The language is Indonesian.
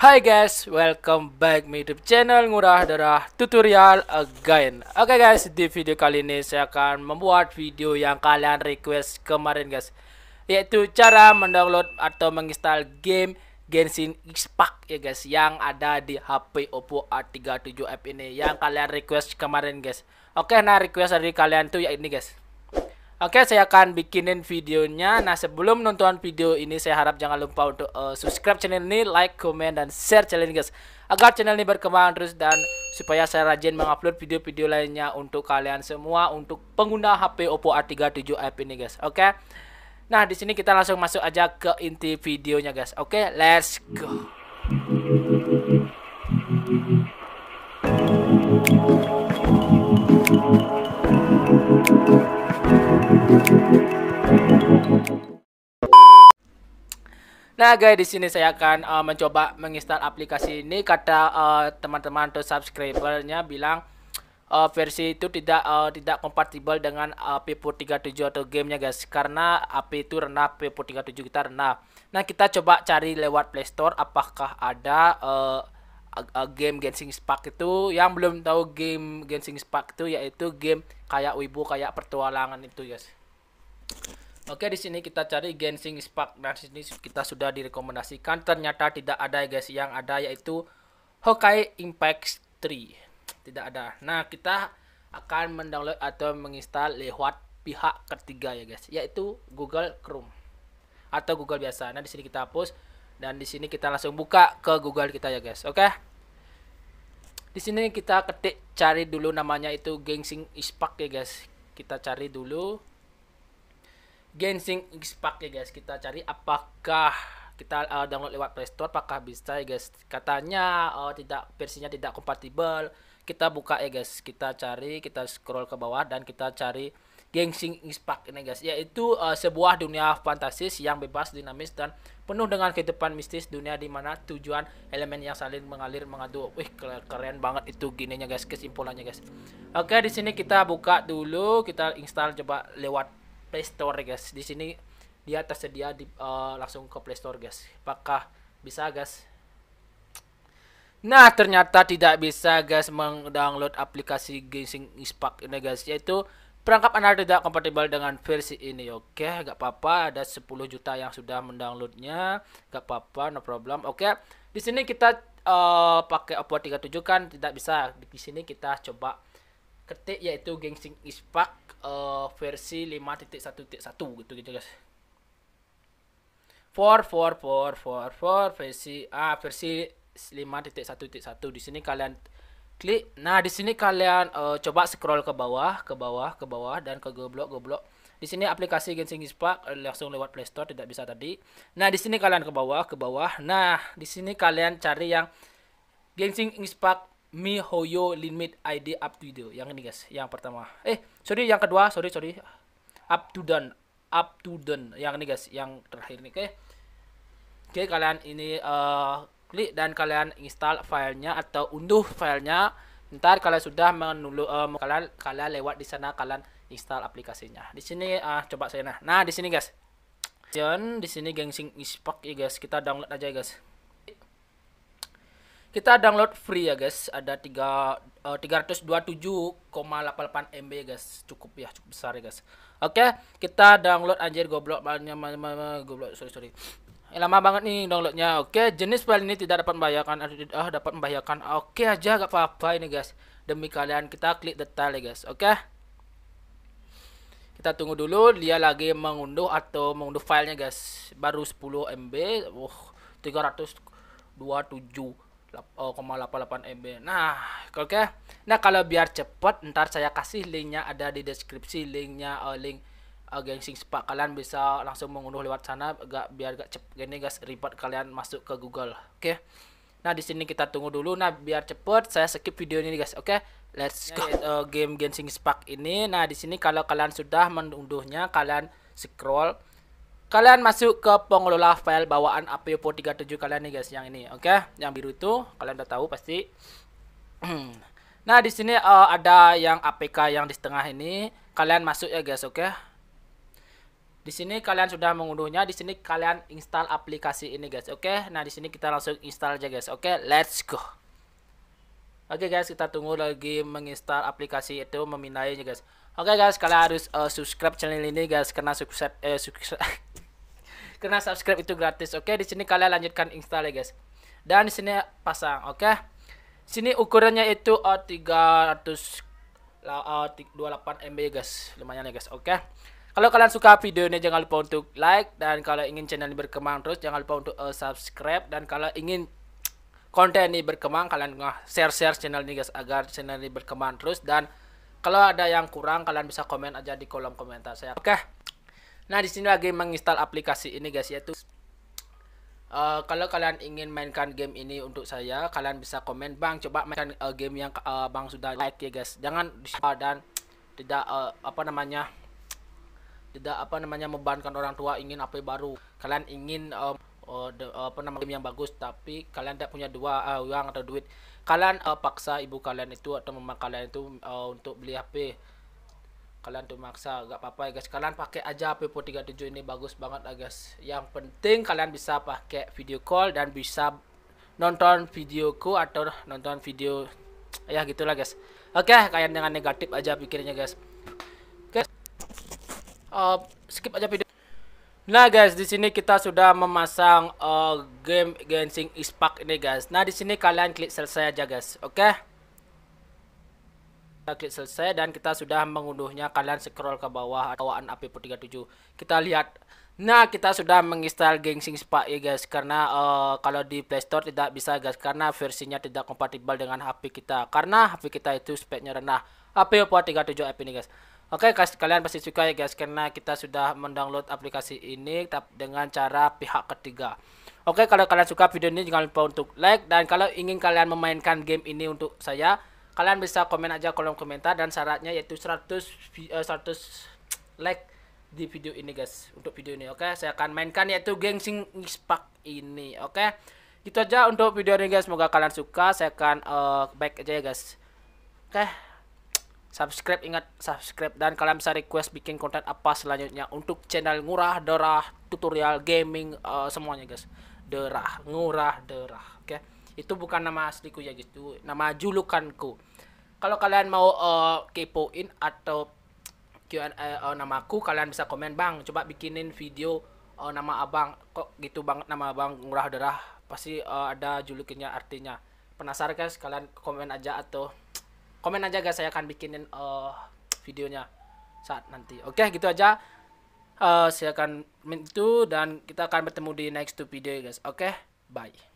Hai guys, welcome back my YouTube channel Ngurah Darah Tutorial again. Oke okay guys, di video kali ini saya akan membuat video yang kalian request kemarin guys, yaitu cara mendownload atau menginstal game Genshin Impact ya guys yang ada di HP Oppo A37F ini yang kalian request kemarin guys. Oke, okay, nah request dari kalian tuh ya ini guys. Oke, saya akan bikinin videonya. Nah, sebelum nonton video ini, saya harap jangan lupa untuk uh, subscribe channel ini, like, comment dan share channel ini, guys. Agar channel ini berkembang terus dan supaya saya rajin mengupload video-video lainnya untuk kalian semua, untuk pengguna HP Oppo A37F ini, guys. Oke. Nah, di sini kita langsung masuk aja ke inti videonya, guys. Oke, let's go. Thank you. Nah guys, di sini saya akan uh, mencoba menginstal aplikasi ini. Kata uh, teman-teman uh, atau subscribernya bilang uh, versi itu tidak uh, tidak kompatibel dengan uh, P437 atau gamenya guys, karena api itu rendah, P437 kita rendah. Nah kita coba cari lewat Play Store apakah ada uh, uh, game Genshin Impact itu yang belum tahu game Genshin Impact itu yaitu game kayak wibu kayak pertualangan itu guys Oke di sini kita cari Genshin Impact nah, dan sini kita sudah direkomendasikan ternyata tidak ada guys yang ada yaitu Hokai Impact 3 tidak ada nah kita akan mendownload atau menginstal lewat pihak ketiga ya guys yaitu Google Chrome atau Google biasa nah di sini kita hapus dan di sini kita langsung buka ke Google kita ya guys. Oke. Okay? Di sini kita ketik cari dulu namanya itu Genshin Ispak ya guys. Kita cari dulu Genshin Ispak ya guys. Kita cari apakah kita uh, download lewat Play Store apakah bisa ya guys. Katanya uh, tidak versinya tidak kompatibel. Kita buka ya guys. Kita cari, kita scroll ke bawah dan kita cari Genshin Ispak ini guys yaitu uh, sebuah dunia fantasis yang bebas dinamis dan penuh dengan kehidupan mistis dunia di mana tujuan elemen yang saling mengalir mengadu. Wih, keren banget itu gininya guys, kesimpulannya guys. Oke, di sini kita buka dulu, kita install coba lewat Play Store guys. Di sini dia tersedia di uh, langsung ke Play Store guys. Apakah bisa guys? Nah, ternyata tidak bisa guys mengdownload aplikasi Genshin Impact ini guys, yaitu Perangkap Anda tidak kompatibel dengan versi ini. Oke, okay, gak apa-apa. Ada 10 juta yang sudah mendownloadnya. Gak apa-apa, no problem. Oke, okay. di sini kita uh, pakai Oppo 37 kan tidak bisa. Di sini kita coba ketik yaitu eh, lima titik uh, versi 5.1.1 gitu gitu guys. four versi ah versi 5.1.1 di sini kalian klik nah di sini kalian uh, coba scroll ke bawah ke bawah ke bawah dan ke goblok goblok di sini aplikasi Genshin Impact eh, langsung lewat Play Store tidak bisa tadi nah di sini kalian ke bawah ke bawah nah di sini kalian cari yang Genshin Impact Mi Hoyo Limit ID up to Video yang ini guys yang pertama eh sorry yang kedua sorry sorry up to done up to done yang ini guys yang terakhir nih oke okay. oke okay, kalian ini uh, klik dan kalian install filenya atau unduh filenya ntar kalian sudah menulu uh, kalian kalian lewat di sana kalian install aplikasinya di sini uh, coba saya nah nah di sini guys di sini gengsing ispak ya guys kita download aja guys kita download free ya guys ada tiga uh, 327,88 MB guys cukup ya cukup besar ya guys oke okay, kita download anjir goblok banyak goblok sorry sorry lama banget nih downloadnya. Oke, jenis file ini tidak dapat membahayakan. Ah, dapat membahayakan. Oke aja, gak apa-apa ini guys. Demi kalian kita klik detail ya guys. Oke. Kita tunggu dulu dia lagi mengunduh atau mengunduh filenya guys. Baru 10 MB. Uh oh, MB. Nah, oke. Nah, kalau biar cepet ntar saya kasih linknya ada di deskripsi linknya uh, link uh, ah, Spark sepak kalian bisa langsung mengunduh lewat sana gak biar gak cep gini guys report kalian masuk ke Google oke okay? nah di sini kita tunggu dulu nah biar cepet saya skip video ini guys oke okay? let's ya, go uh, game Genshin Spark ini nah di sini kalau kalian sudah mengunduhnya kalian scroll kalian masuk ke pengelola file bawaan APO 37 kalian nih guys yang ini oke okay? yang biru itu kalian udah tahu pasti nah di sini uh, ada yang APK yang di setengah ini kalian masuk ya guys oke okay? Di sini kalian sudah mengunduhnya, di sini kalian install aplikasi ini guys. Oke. Okay? Nah, di sini kita langsung install aja guys. Oke, okay? let's go. Oke okay guys, kita tunggu lagi menginstal aplikasi itu memindainya guys. Oke okay guys, kalian harus uh, subscribe channel ini guys karena subscribe eh subscribe karena subscribe itu gratis. Oke, okay? di sini kalian lanjutkan install ya guys. Dan di sini pasang, oke. Okay? Sini ukurannya itu uh, 300 uh, 28 MB guys. Lumayan ya guys. Oke. Okay? Kalau kalian suka video ini jangan lupa untuk like dan kalau ingin channel ini berkembang terus jangan lupa untuk uh, subscribe dan kalau ingin konten ini berkembang kalian share-share channel ini guys agar channel ini berkembang terus dan kalau ada yang kurang kalian bisa komen aja di kolom komentar saya oke nah di sini lagi menginstal aplikasi ini guys yaitu uh, kalau kalian ingin mainkan game ini untuk saya kalian bisa komen bang coba mainkan uh, game yang uh, bang sudah like ya guys jangan uh, dan tidak uh, apa namanya tidak apa namanya membebankan orang tua ingin HP baru kalian ingin um, uh, de, uh, apa namanya game yang bagus tapi kalian tidak punya dua uh, uang atau duit kalian uh, paksa ibu kalian itu atau mama kalian itu uh, untuk beli HP kalian tuh maksa gak apa-apa ya guys kalian pakai aja HP Pro 37 ini bagus banget ya guys yang penting kalian bisa pakai video call dan bisa nonton videoku atau nonton video ya gitulah guys oke okay, kalian jangan negatif aja pikirnya guys uh, skip aja video. Nah guys, di sini kita sudah memasang uh, game Genshin Impact ini guys. Nah di sini kalian klik selesai aja guys, oke? Okay? Kita klik selesai dan kita sudah mengunduhnya. Kalian scroll ke bawah bawaan ap 37. Kita lihat. Nah kita sudah menginstal Genshin Impact ya guys, karena uh, kalau di Play Store tidak bisa guys, karena versinya tidak kompatibel dengan HP kita. Karena HP kita itu speknya rendah. HP Oppo 37 app ini guys. Oke guys, kalian pasti suka ya guys karena kita sudah mendownload aplikasi ini dengan cara pihak ketiga. Oke, kalau kalian suka video ini jangan lupa untuk like dan kalau ingin kalian memainkan game ini untuk saya, kalian bisa komen aja kolom komentar dan syaratnya yaitu 100 100 eh, like di video ini guys untuk video ini oke okay? saya akan mainkan yaitu Genshin Impact ini oke okay? gitu aja untuk video ini guys semoga kalian suka saya akan uh, back aja ya guys oke okay subscribe ingat subscribe dan kalian bisa request bikin konten apa selanjutnya untuk channel ngurah derah tutorial gaming uh, semuanya guys derah ngurah derah oke okay? itu bukan nama asliku ya gitu nama julukanku kalau kalian mau uh, kepoin atau Q&A uh, eh, namaku kalian bisa komen bang coba bikinin video uh, nama abang kok gitu banget nama abang ngurah derah pasti uh, ada julukannya artinya penasaran guys kalian komen aja atau komen aja guys saya akan bikinin uh, videonya saat nanti oke gitu aja uh, akan itu dan kita akan bertemu di next two video guys oke bye